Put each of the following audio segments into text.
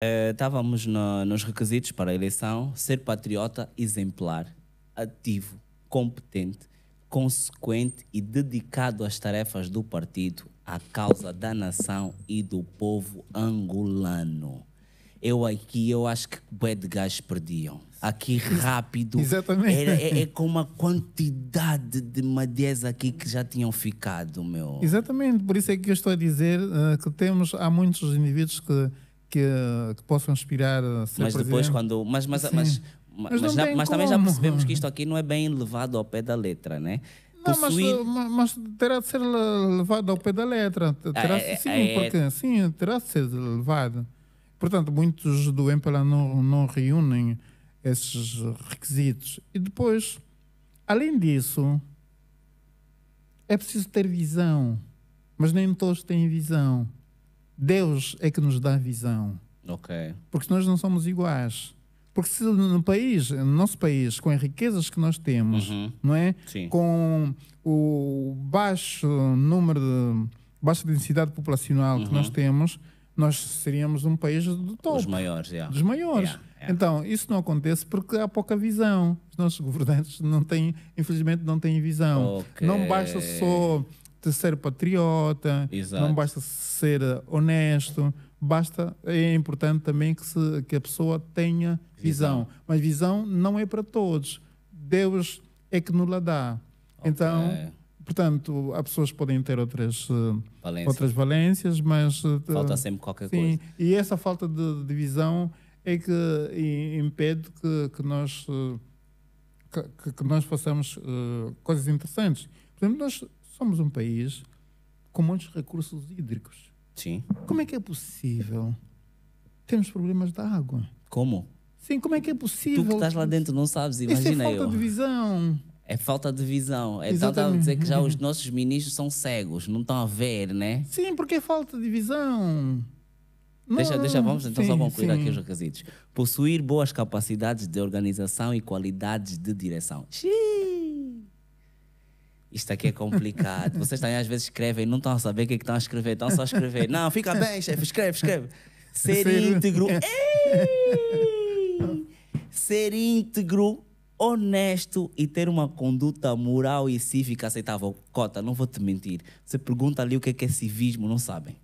Eh, estávamos no, nos requisitos para a eleição: ser patriota exemplar, ativo, competente, consequente e dedicado às tarefas do partido, à causa da nação e do povo angolano. Eu aqui, eu acho que bué de gás perdiam. Aqui rápido. Exatamente. Era, é, é, com uma quantidade de madias aqui que já tinham ficado, meu. Exatamente, por isso é que eu estou a dizer uh, que temos, há muitos indivíduos que que, que possam aspirar a eh, ser Mas depois quando... Mas, mas, Sim. mas, mas, mas, já, mas também já percebemos que isto aqui não é bem levado ao pé da letra, né? Não, mas, eh, mas, terá de ser levado ao pé da letra. Ah, terá é, é, sim, é, é, porque, sim, terá de ser levado. Portanto, muitos do Empela não, não reúnem esses requisitos. E depois, além disso, é preciso ter visão. Mas nem todos têm visão. Deus é que nos dá visão. Okay. Porque nós não somos iguais. Porque se no país, no nosso país, com as riquezas que nós temos, uhum. não é? Sim. Com o baixo número de baixa densidade populacional uhum. que nós uhum. temos, nós seríamos um país do topo. Dos maiores, yeah. Dos maiores. Yeah, yeah. Então, isso não acontece porque há pouca visão. Os nossos governantes não têm, infelizmente, não têm visão. Okay. Não basta só de ser patriota, Exato. não basta ser honesto, basta é importante também que, se, que a pessoa tenha visão. visão. Mas visão não é para todos. Deus é que nos dá. Okay. Então, portanto, as pessoas podem ter outras eh, valências, outras valências mas eh, falta sempre qualquer sim, coisa. E essa falta de, de visão é que eh, impede que, que nós que, que nós façamos uh, coisas interessantes. Por exemplo, nós somos um país com muitos recursos hídricos. Sim. Como é que é possível termos problemas da água? Como? Sim, como é que é possível? Tu que estás lá dentro não sabes, imagina Isso é falta eu. de visão. É falta de visão. É tal tá, tá a dizer que já os nossos ministros são cegos, não estão a ver, né? Sim, porque é falta de visão. Deixa, deixa, vamos então sim, só concluir sim. aqui os requisitos. Possuir boas capacidades de organização e qualidades de direção. Xiii isto aqui é complicado. Vocês também às vezes escrevem e não estão a saber o que, é que estão a escrever, estão só a escrever. Não, fica bem, chefe, escreve, escreve. Ser íntegro. É. Ei! Ser íntegro, honesto e ter uma conduta moral e cívica aceitável. Cota, não vou te mentir. Você pergunta ali o que é, que é civismo, não sabem.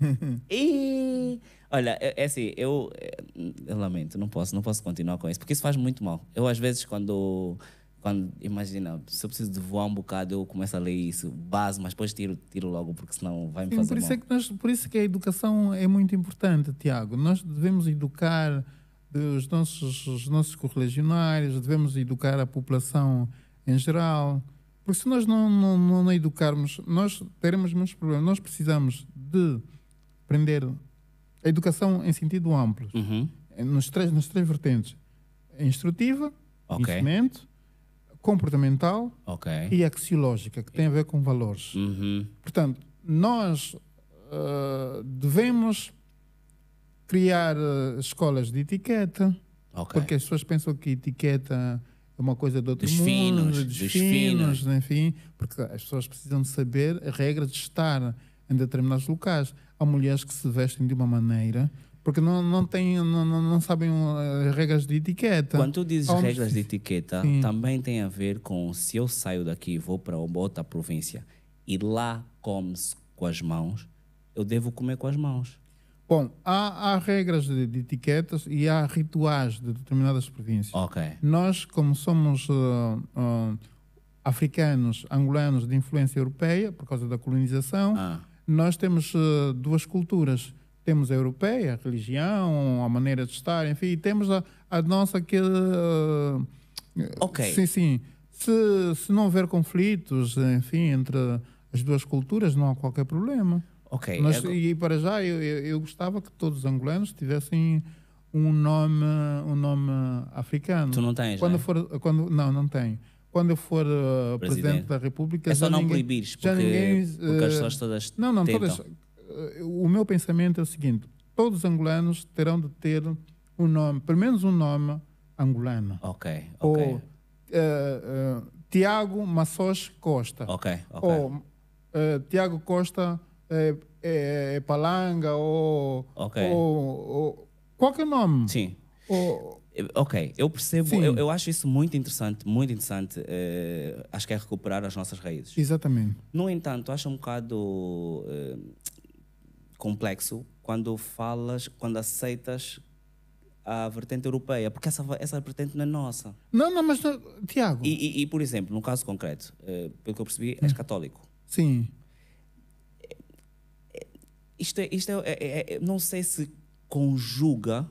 e olha, é, é assim, eu, eu, eh, eu lamento, não posso, não posso continuar com isso, porque isso faz muito mal. Eu às vezes quando quando, imagina, se eu preciso de voar um bocado, eu começo a ler isso, base, mas depois tiro, tiro logo, porque senão vai me Sim, fazer por isso É que nós, por isso é que a educação é muito importante, Tiago. Nós devemos educar eh, os nossos, os nossos correligionários, devemos educar a população em geral, porque se nós não, não, não, não educarmos, nós teremos muitos problemas. Nós precisamos de aprender a educação em sentido amplo, uhum. nos três, nas três vertentes, instrutiva, okay. ensinamento comportamental okay. e axiológica, que tem a ver com valores. Uhum. Portanto, nós uh, devemos criar uh, escolas de etiqueta, okay. porque as pessoas pensam que etiqueta é uma coisa do outro desfinos, mundo, desfinos, desfinos, enfim, porque as pessoas precisam de saber a regra de estar em determinados locais. Há mulheres que se vestem de uma maneira porque não, não, tem, não, não sabem uh, regras de etiqueta. Quando tu dizes regras de etiqueta, Sim. também tem a ver com se eu saio daqui e vou para uma outra província e lá come-se com as mãos, eu devo comer com as mãos. Bom, há, há regras de, de, etiquetas e há rituais de determinadas províncias. Ok. Nós, como somos uh, uh, africanos, angolanos de influência europeia, por causa da colonização, ah. nós temos uh, duas culturas temos a europeia, a religião, a maneira de estar, enfim, e temos a, a nossa que. Uh, ok. Sim, sim. Se, se não houver conflitos, enfim, entre as duas culturas, não há qualquer problema. Ok. Mas, E para já, eu, eu, eu gostava que todos os angolanos tivessem um nome, um nome africano. Tu não tens, quando né? for, quando Não, não tenho. Quando eu for uh, presidente. presidente. da República... É só não ninguém, proibires, porque, ninguém, porque as eh, pessoas todas Não, não, tentam. todas... Eh, o meu pensamento é o seguinte: todos os angolanos terão de ter um nome, pelo menos um nome angolano. Ok, ok. Ou, uh, uh, Tiago Massós Costa. Ok, ok. Ou uh, Tiago Costa é, é, Palanga, ou, okay. ou, ou, qualquer nome. Sim. Ou, Ok, eu percebo, eu, eu, acho isso muito interessante, muito interessante. Uh, acho que é recuperar as nossas raízes. Exatamente. No entanto, acho um bocado uh, complexo quando falas, quando aceitas a vertente europeia, porque essa, essa vertente não é nossa. Não, não, mas Tiago. E, e, e por exemplo, num caso concreto, eh, pelo que eu percebi, és hum. católico. Sim. Isto, é, isto é, é, é, é, não sei se conjuga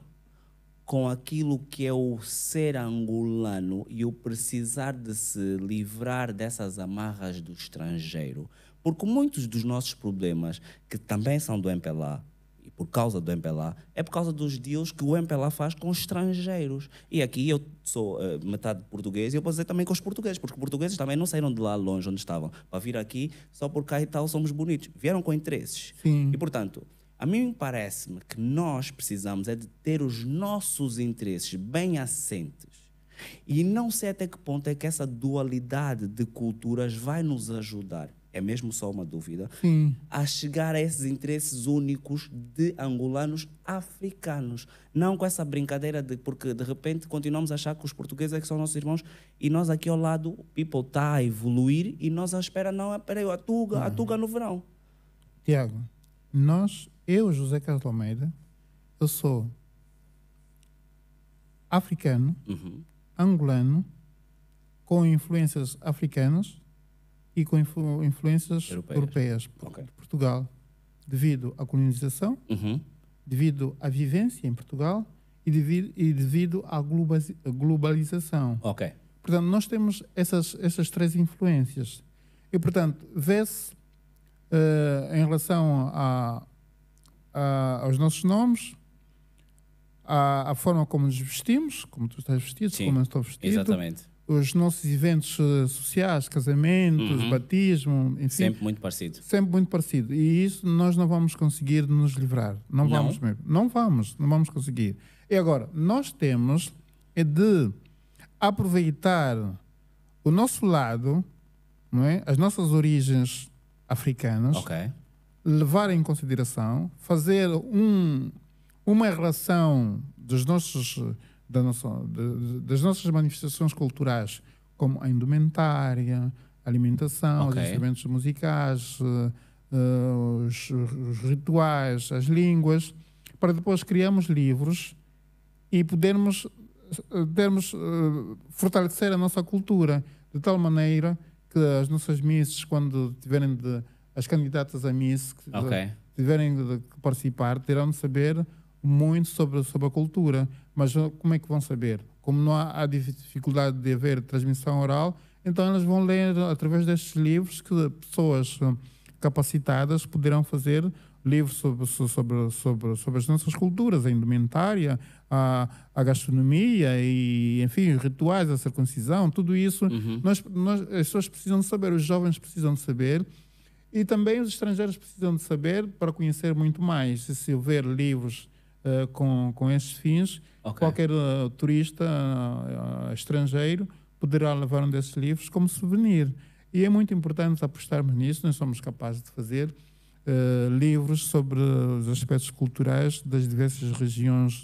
com aquilo que é o ser angolano e o precisar de se livrar dessas amarras do estrangeiro. Porque muitos dos nossos problemas, que também são do MPLA, e por causa do MPLA, é por causa dos deals que o MPLA faz com estrangeiros. E aqui eu sou uh, metade português e eu posso dizer também com os portugueses, porque os portugueses também não saíram de lá longe onde estavam, para vir aqui só por cá e tal somos bonitos. Vieram com interesses. Sim. E portanto, a mim parece-me que nós precisamos é de ter os nossos interesses bem assentes. E não sei até que ponto é que essa dualidade de culturas vai nos ajudar é mesmo só uma dúvida, Sim. a chegar a esses interesses únicos de angolanos africanos. Não com essa brincadeira de porque de repente continuamos a achar que os portugueses é que são nossos irmãos e nós aqui ao lado, o people está a evoluir e nós à espera, não, peraí, a Tuga, a uhum. Tuga no verão. Tiago, nós, eu, José Carlos Almeida, eu sou africano, uhum. angolano, com influências africanas, e com influ influências europeias, europeias okay. de Portugal, devido à colonização, uhum. devido à vivência em Portugal e devido, e devido à globalização. Ok. Portanto, nós temos essas, essas três influências. E, portanto, vê-se uh, em relação a, a, aos nossos nomes, a, a, forma como nos vestimos, como tu estás vestido, Sim, como eu estou vestido. Exatamente os nossos eventos eh, sociais, casamentos, uhum. batismo, enfim. Sempre muito parecido. Sempre muito parecido. E isso nós não vamos conseguir nos livrar. Não, não? vamos mesmo. Não vamos, não vamos conseguir. E agora, nós temos é de aproveitar o nosso lado, não é? as nossas origens africanas, okay. levar em consideração, fazer um, uma relação dos nossos da nossa, de, das nossas manifestações culturais, como a indumentária, a alimentação, okay. os instrumentos musicais, uh, os, os, rituais, as línguas, para depois criarmos livros e podermos eh, termos, uh, fortalecer a nossa cultura, de tal maneira que as nossas missas, quando tiverem de, as candidatas a missas, okay. tiverem de participar, terão de saber muito sobre, sobre a cultura, mas eh, como é que vão saber? Como não há dificuldade de haver transmissão oral, então elas vão ler através destes livros que pessoas eh, capacitadas poderão fazer livros sobre, sobre, sobre, sobre as nossas culturas, a indumentária, a, a gastronomia e, enfim, os rituais, a circuncisão, tudo isso. Uhum. Nós, nós, as pessoas precisam de saber, os jovens precisam de saber e também os estrangeiros precisam de saber para conhecer muito mais. Se houver livros uh, com, com esses fins. Okay. Qualquer uh, turista uh, estrangeiro poderá levar um desses livros como souvenir. E é muito importante apostarmos nisso, nós somos capazes de fazer livros sobre os aspectos culturais das diversas regiões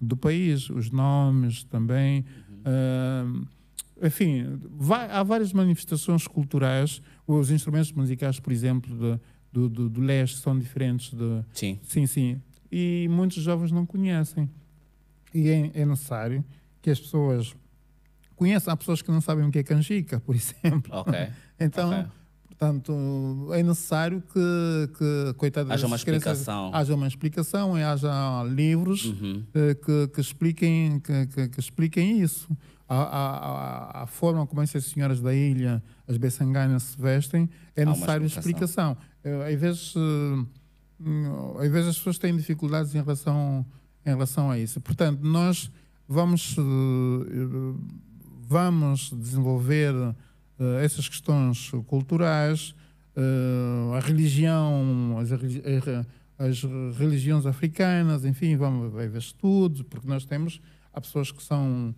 do país, os nomes também. Uhum enfim, vai, há várias manifestações culturais. Os instrumentos musicais, por exemplo, do, do, do leste são diferentes. De, sim. Sim, sim e muitos jovens não conhecem. E é, é necessário que as pessoas conheçam. Há pessoas que não sabem o que é canjica, por exemplo. Okay. então. Okay. Portanto, é necessário que, que coitada haja uma crianças, explicação. Haja uma explicação e haja livros uhum. Eh, que, que, expliquem, que, que expliquem isso. A, a, a, forma como essas senhoras da ilha, as beçanganas, se vestem, é Há necessário explicação. explicação. Eh, às vezes eh, Hum, às vezes as pessoas têm dificuldades em relação, em relação a isso. Portanto, nós vamos, eh, eh, vamos desenvolver eh, essas questões culturais, a religião, as, as religiões africanas, enfim, vamos ver estudos, porque nós temos há pessoas que são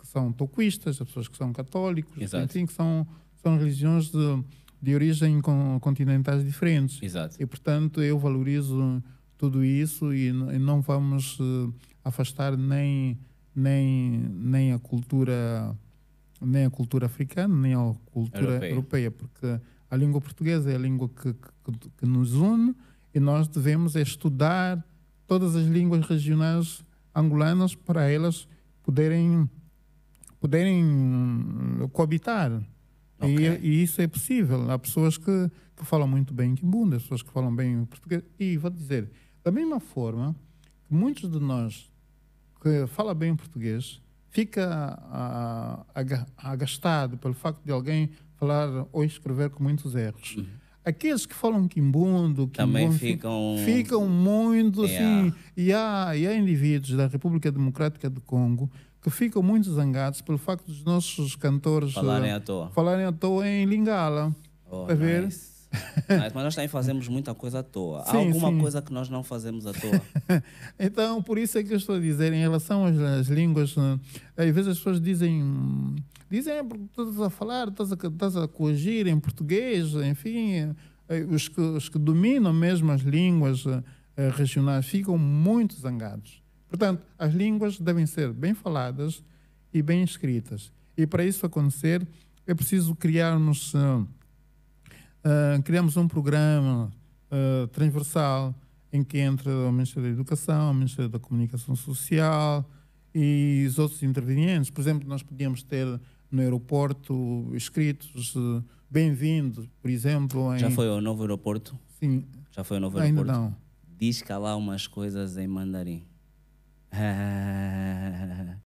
que são toquistas, há pessoas que são católicos, Exato. enfim, que são são religiões de de origem continentais diferentes. Exato. E, portanto, eu valorizo tudo isso e, e não vamos uh, afastar nem, nem, nem a cultura nem a cultura africana, nem a cultura europeia, europeia porque a língua portuguesa é a língua que, que, que nos une e nós devemos é estudar todas as línguas regionais angolanas para elas poderem, poderem eh, coabitar. Okay. E, e, isso é possível. Há pessoas que, que falam muito bem Kimbunda, pessoas que falam bem português. E vou dizer, da mesma forma, muitos de nós que fala bem português fica agastado pelo facto de alguém falar ou escrever com muitos erros. Uhum aqueles que falam quimbundo, também ficam ficam muito assim e há, e há indivíduos da República Democrática do Congo que ficam muito zangados pelo facto dos nossos cantores eh, falarem à toa, falarem à toa em Lingala. Oh, nice. ver? nice. Mas nós também fazemos muita coisa à toa. Sim, há alguma sim. coisa que nós não fazemos à toa. então, por isso é que eu estou a dizer, em relação às, às línguas, eh, às vezes as pessoas dizem hum, dizem, porque estás a falar, estás a, estás a corrigir em português, enfim, eh, os que, os que dominam mesmo as línguas eh, regionais ficam muito zangados. Portanto, as línguas devem ser bem faladas e bem escritas. E para isso acontecer, é preciso criarmos uh, uh, criamos um programa uh, transversal em que entra o Ministério da Educação, o Ministério da Comunicação Social e os outros intervenientes. Por exemplo, nós podíamos ter no aeroporto escritos eh, bem-vindo, por exemplo. Em... Já foi ao novo aeroporto? Sim. Já foi ao novo aeroporto? Ainda não. Diz que há lá umas coisas em mandarim.